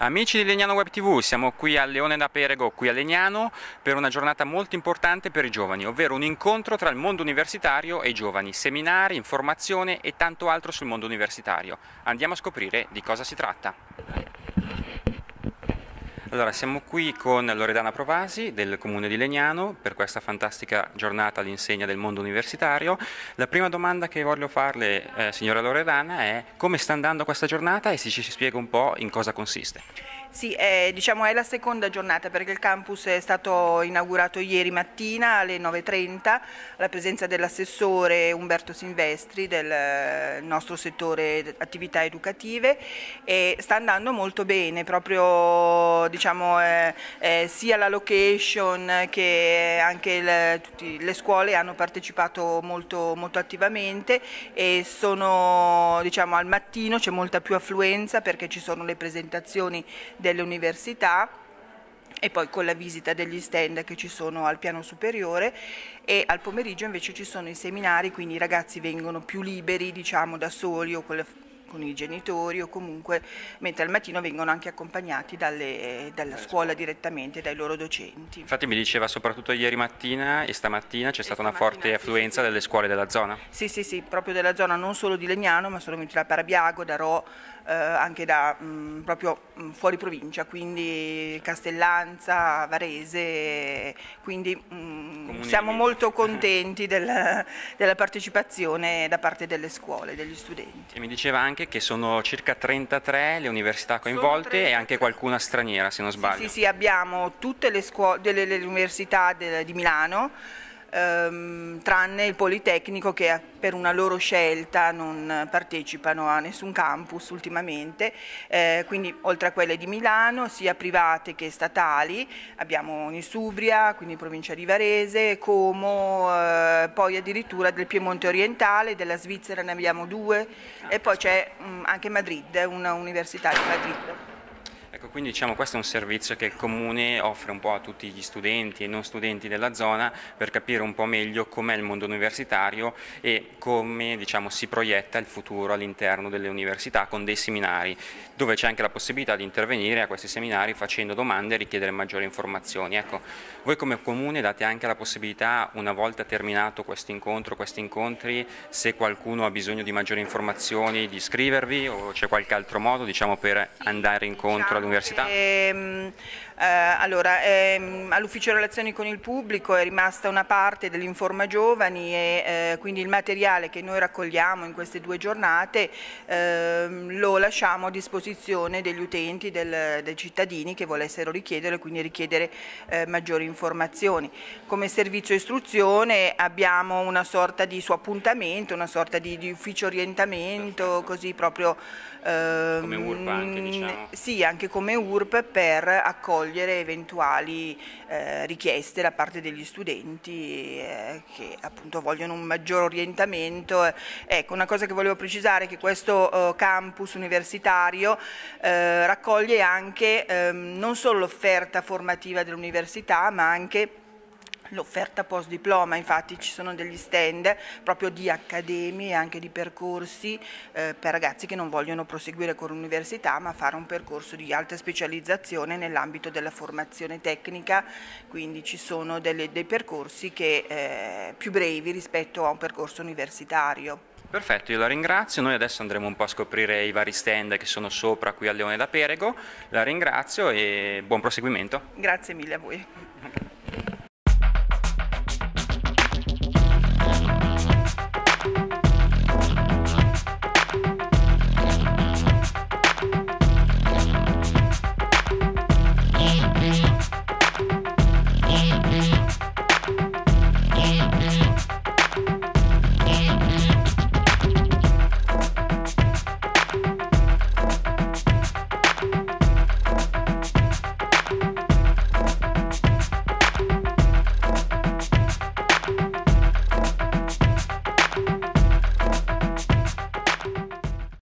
Amici di Legnano Web TV, siamo qui a Leone da Perego, qui a Legnano, per una giornata molto importante per i giovani, ovvero un incontro tra il mondo universitario e i giovani, seminari, informazione e tanto altro sul mondo universitario. Andiamo a scoprire di cosa si tratta. Allora, siamo qui con Loredana Provasi del Comune di Legnano per questa fantastica giornata all'insegna del mondo universitario. La prima domanda che voglio farle, eh, signora Loredana, è come sta andando questa giornata e se ci spiega un po' in cosa consiste. Sì, è, eh, diciamo, è, la seconda giornata perché il campus è stato inaugurato ieri mattina alle 9.30 alla presenza dell'assessore Umberto Silvestri del eh, nostro settore attività educative e sta andando molto bene proprio diciamo, eh, eh, sia la location che anche le, tutti, le scuole hanno partecipato molto, molto attivamente e sono, diciamo, al mattino c'è molta più affluenza perché ci sono le presentazioni delle università e poi con la visita degli stand che ci sono al piano superiore e al pomeriggio invece ci sono i seminari, quindi i ragazzi vengono più liberi diciamo da soli o con, le, con i genitori o comunque, mentre al mattino vengono anche accompagnati dalle, dalla scuola direttamente, dai loro docenti. Infatti mi diceva soprattutto ieri mattina e stamattina c'è stata una forte affluenza sì, delle scuole della zona? Sì, sì, sì, proprio della zona, non solo di Legnano ma solamente da Parabiago, da Ro, eh, anche da mh, mm, proprio mh, mm, fuori provincia, quindi Castellanza, Varese, quindi mh, mm, siamo molto contenti del, della partecipazione da parte delle scuole, degli studenti. E mi diceva anche che sono circa 33 le università coinvolte e anche qualcuna straniera se non sbaglio. Sì, sì, sì abbiamo tutte le, scuole, delle, le università de, di Milano, ehm, tranne il Politecnico che per una loro scelta non partecipano a nessun campus ultimamente, eh, quindi oltre a quelle di Milano, sia private che statali, abbiamo Nisubria, quindi provincia di Varese, Como, eh, poi addirittura del Piemonte orientale, della Svizzera ne abbiamo due ah, e poi c'è mm, anche Madrid, una università di Madrid. Ecco, quindi diciamo questo è un servizio che il Comune offre un po' a tutti gli studenti e non studenti della zona per capire un po' meglio com'è il mondo universitario e come diciamo, si proietta il futuro all'interno delle università con dei seminari, dove c'è anche la possibilità di intervenire a questi seminari facendo domande e richiedere maggiori informazioni. Ecco, voi come Comune date anche la possibilità, una volta terminato questo incontro, questi incontri, se qualcuno ha bisogno di maggiori informazioni, di iscrivervi o c'è qualche altro modo diciamo, per andare incontro dentro all'università? Ehm, eh, allora, ehm, all'ufficio relazioni con il pubblico è rimasta una parte dell'informa giovani e eh, quindi il materiale che noi raccogliamo in queste due giornate ehm, lo lasciamo a disposizione degli utenti, del, dei cittadini che volessero richiedere e quindi richiedere eh, maggiori informazioni. Come servizio istruzione abbiamo una sorta di suo appuntamento, una sorta di, di ufficio orientamento, così proprio... Ehm, Come urba anche diciamo? Sì, anche come URP per accogliere eventuali eh, richieste da parte degli studenti eh, che appunto vogliono un maggior orientamento. Ecco, una cosa che volevo precisare è che questo eh, campus universitario eh, raccoglie anche ehm, non solo l'offerta formativa dell'università ma anche l'offerta post diploma, infatti ci sono degli stand proprio di accademie e anche di percorsi eh, per ragazzi che non vogliono proseguire con l'università ma fare un percorso di alta specializzazione nell'ambito della formazione tecnica, quindi ci sono delle, dei percorsi che, eh, più brevi rispetto a un percorso universitario. Perfetto, io la ringrazio. Noi adesso andremo un po' a scoprire i vari stand che sono sopra qui a Leone da Perego. La ringrazio e buon proseguimento. Grazie mille a voi.